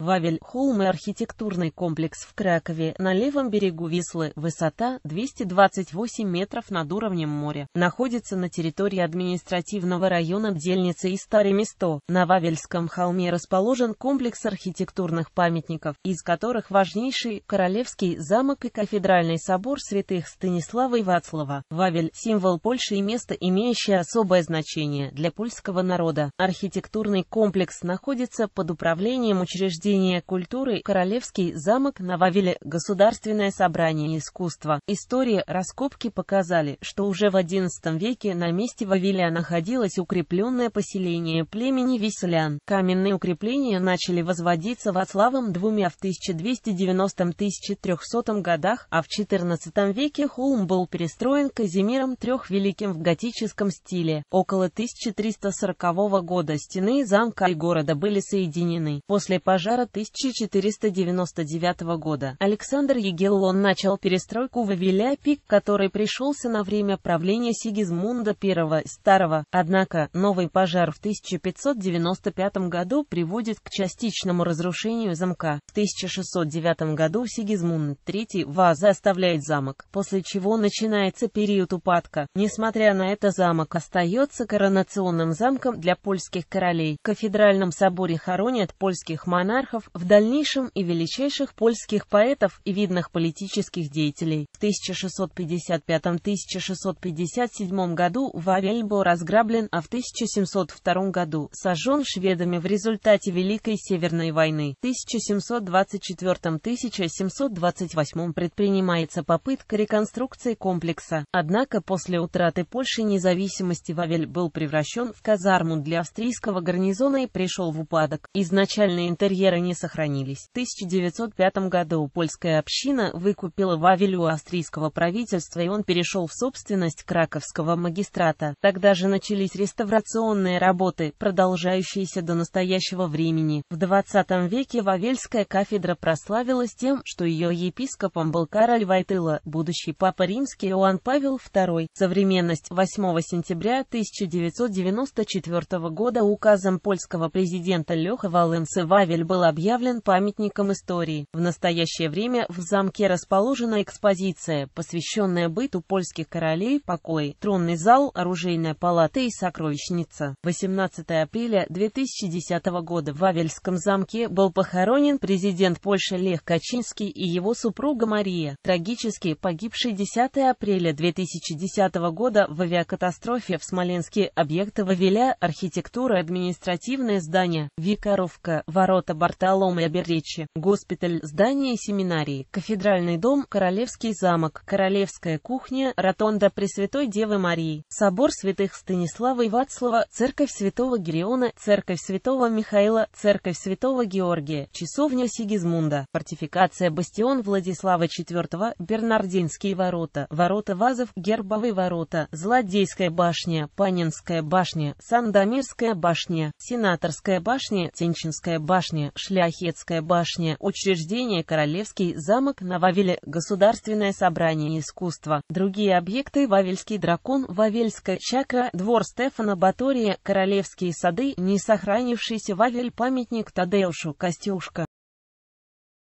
Вавель Холм и архитектурный комплекс в Кракове на левом берегу Вислы, высота 228 метров над уровнем моря, находится на территории административного района Дельницы и Старое Место. На Вавельском холме расположен комплекс архитектурных памятников, из которых важнейший – Королевский замок и кафедральный собор святых Станислава и Вацлава. Вавель – символ Польши и место, имеющее особое значение для польского народа. Архитектурный комплекс находится под управлением учреждений Обретение культуры. Королевский замок на Вавиле. Государственное собрание искусства. История раскопки показали, что уже в XI веке на месте Вавиля находилось укрепленное поселение племени Веселян. Каменные укрепления начали возводиться во Вацлавом двумя в 1290-1300 годах, а в XIV веке холм был перестроен Казимиром III Великим в готическом стиле. Около 1340 года стены замка и города были соединены. После пожара января 1499 года Александр Егеллон начал перестройку в Авиляпи, который пришелся на время правления Сигизмунда I Старого, однако новый пожар в 1595 году приводит к частичному разрушению замка. В 1609 году Сигизмунд III Ваза оставляет замок, после чего начинается период упадка. Несмотря на это замок остается коронационным замком для польских королей. В кафедральном соборе хоронят польских монархов, монархов, в дальнейшем и величайших польских поэтов и видных политических деятелей. В 1655-1657 году Вавель был разграблен, а в 1702 году сожжен шведами в результате Великой Северной войны. В 1724-1728 предпринимается попытка реконструкции комплекса, однако после утраты Польши независимости Вавель был превращен в казарму для австрийского гарнизона и пришел в упадок. Изначально интерьеры стране сохранились. В 1905 году польская община выкупила Вавель у австрийского правительства и он перешел в собственность краковского магистрата. Тогда же начались реставрационные работы, продолжающиеся до настоящего времени. В 20 веке Вавельская кафедра прославилась тем, что ее епископом был Кароль Войтыла, будущий папа римский Иоанн Павел II. Современность 8 сентября 1994 года указом польского президента Леха Валенса Вавель был был объявлен памятником истории. В настоящее время в замке расположена экспозиция, посвященная быту польских королей, покой, тронный зал, оружейная палата и сокровищница. 18 апреля 2010 года в Вавельском замке был похоронен президент Польши Лех Качинский и его супруга Мария, трагически погибший 10 апреля 2010 года в авиакатастрофе в Смоленске объекты Вавеля, архитектура, административное здание, Викаровка, ворота Барселоны. Бартоломе Берречи, госпиталь, здание семинарии, кафедральный дом, королевский замок, королевская кухня, ротонда Пресвятой Девы Марии, собор святых Станислава и Вацлава, церковь святого Гериона, церковь святого Михаила, церковь святого Георгия, часовня Сигизмунда, фортификация бастион Владислава IV, Бернардинские ворота, ворота вазов, гербовые ворота, Злодейская башня, Панинская башня, Сандомирская башня, Сенаторская башня, Тенчинская башня, Шляхетская башня, учреждение Королевский замок на Вавиле, Государственное собрание искусства, другие объекты Вавельский дракон, Вавельская чакра, двор Стефана Батория, Королевские сады, не сохранившийся Вавель памятник Тадеушу Костюшка.